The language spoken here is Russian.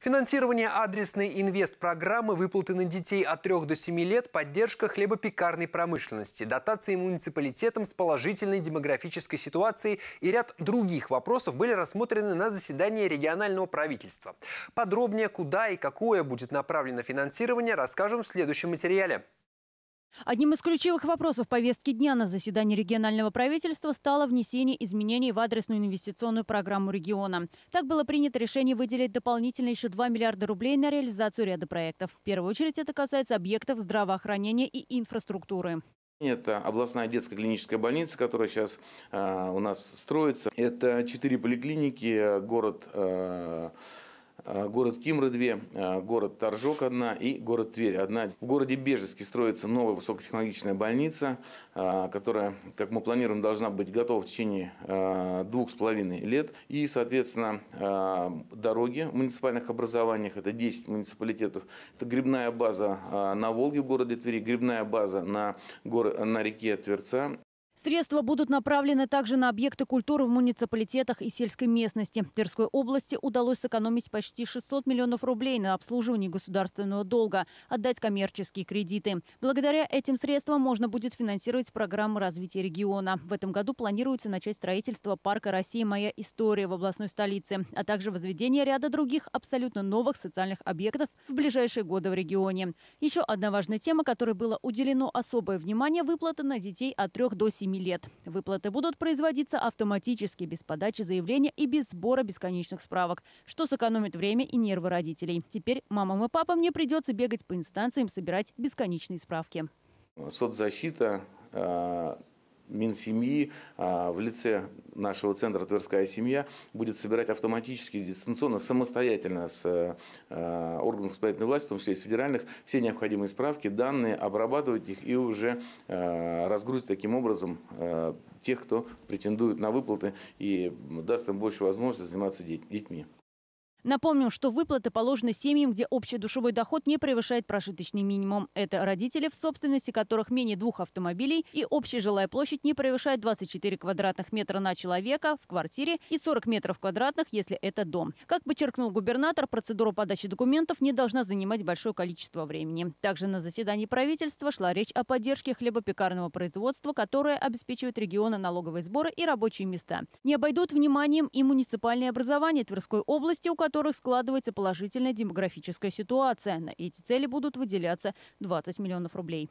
Финансирование адресной инвест-программы, выплаты на детей от 3 до 7 лет, поддержка хлебопекарной промышленности, дотации муниципалитетам с положительной демографической ситуацией и ряд других вопросов были рассмотрены на заседании регионального правительства. Подробнее, куда и какое будет направлено финансирование, расскажем в следующем материале. Одним из ключевых вопросов повестки дня на заседании регионального правительства стало внесение изменений в адресную инвестиционную программу региона. Так было принято решение выделить дополнительно еще 2 миллиарда рублей на реализацию ряда проектов. В первую очередь это касается объектов здравоохранения и инфраструктуры. Это областная детская клиническая больница, которая сейчас э, у нас строится. Это четыре поликлиники, город э, а, город Кимры 2, а, город Торжок 1 и город Тверь 1. В городе Бежецке строится новая высокотехнологичная больница, а, которая, как мы планируем, должна быть готова в течение двух с половиной лет. И, соответственно, дороги в муниципальных образованиях, это 10 муниципалитетов, это грибная база на Волге в городе Твери, грибная база на, гор... на реке Тверца Средства будут направлены также на объекты культуры в муниципалитетах и сельской местности. Тверской области удалось сэкономить почти 600 миллионов рублей на обслуживании государственного долга, отдать коммерческие кредиты. Благодаря этим средствам можно будет финансировать программы развития региона. В этом году планируется начать строительство парка России. Моя история» в областной столице, а также возведение ряда других абсолютно новых социальных объектов в ближайшие годы в регионе. Еще одна важная тема, которой было уделено особое внимание – выплата на детей от 3 до 7 7 лет. Выплаты будут производиться автоматически, без подачи заявления и без сбора бесконечных справок, что сэкономит время и нервы родителей. Теперь мамам и папам не придется бегать по инстанциям, собирать бесконечные справки. Соцзащита а, Минсемьи а, в лице нашего центра «Тверская семья» будет собирать автоматически, дистанционно, самостоятельно с э, э, органов исполнительной власти, в том числе и федеральных, все необходимые справки, данные, обрабатывать их и уже э, разгрузить таким образом тех, кто претендует на выплаты и даст им больше возможности заниматься детьми. Напомним, что выплаты положены семьям, где общий душевой доход не превышает прожиточный минимум. Это родители, в собственности которых менее двух автомобилей и общая жилая площадь не превышает 24 квадратных метра на человека в квартире и 40 метров квадратных, если это дом. Как подчеркнул губернатор, процедура подачи документов не должна занимать большое количество времени. Также на заседании правительства шла речь о поддержке хлебопекарного производства, которое обеспечивает регионы налоговые сборы и рабочие места. Не обойдут вниманием и муниципальные образования Тверской области, у которых которых складывается положительная демографическая ситуация. На эти цели будут выделяться 20 миллионов рублей.